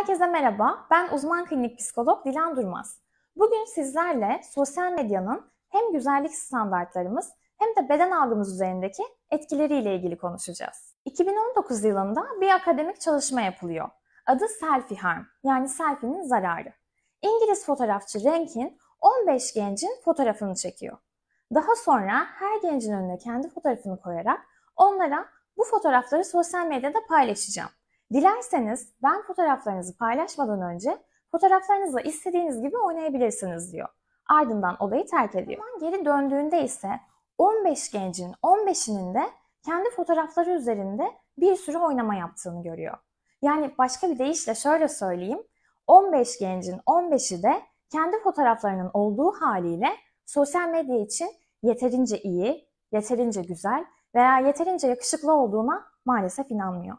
Herkese merhaba, ben uzman klinik psikolog Dilan Durmaz. Bugün sizlerle sosyal medyanın hem güzellik standartlarımız hem de beden algımız üzerindeki etkileriyle ilgili konuşacağız. 2019 yılında bir akademik çalışma yapılıyor. Adı Selfie Harm, yani selfie'nin zararı. İngiliz fotoğrafçı Rankin 15 gencin fotoğrafını çekiyor. Daha sonra her gencin önüne kendi fotoğrafını koyarak onlara bu fotoğrafları sosyal medyada paylaşacağım Dilerseniz ben fotoğraflarınızı paylaşmadan önce fotoğraflarınızla istediğiniz gibi oynayabilirsiniz diyor. Ardından olayı terk ediyor. Geri döndüğünde ise 15 gencin 15'inin de kendi fotoğrafları üzerinde bir sürü oynama yaptığını görüyor. Yani başka bir deyişle şöyle söyleyeyim. 15 gencin 15'i de kendi fotoğraflarının olduğu haliyle sosyal medya için yeterince iyi, yeterince güzel veya yeterince yakışıklı olduğuna maalesef inanmıyor.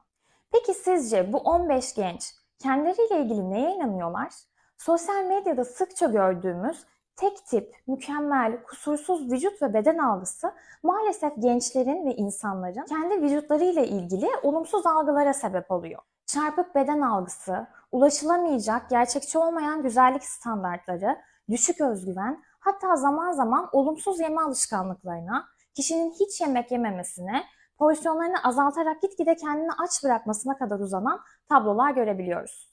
Peki sizce bu 15 genç kendileriyle ilgili neye inanıyorlar? Sosyal medyada sıkça gördüğümüz tek tip, mükemmel, kusursuz vücut ve beden algısı maalesef gençlerin ve insanların kendi vücutlarıyla ilgili olumsuz algılara sebep oluyor. Çarpık beden algısı, ulaşılamayacak, gerçekçi olmayan güzellik standartları, düşük özgüven, hatta zaman zaman olumsuz yeme alışkanlıklarına, kişinin hiç yemek yememesine, pozisyonlarını azaltarak gitgide kendini aç bırakmasına kadar uzanan tablolar görebiliyoruz.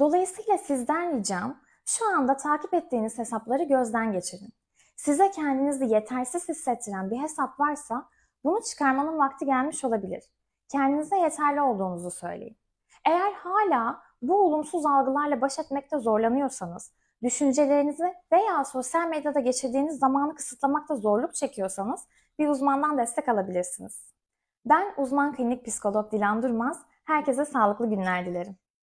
Dolayısıyla sizden ricam şu anda takip ettiğiniz hesapları gözden geçirin. Size kendinizi yetersiz hissettiren bir hesap varsa bunu çıkarmanın vakti gelmiş olabilir. Kendinize yeterli olduğunuzu söyleyin. Eğer hala bu olumsuz algılarla baş etmekte zorlanıyorsanız, düşüncelerinizi veya sosyal medyada geçirdiğiniz zamanı kısıtlamakta zorluk çekiyorsanız bir uzmandan destek alabilirsiniz. Ben uzman klinik psikolog Dilan Durmaz. Herkese sağlıklı günler dilerim.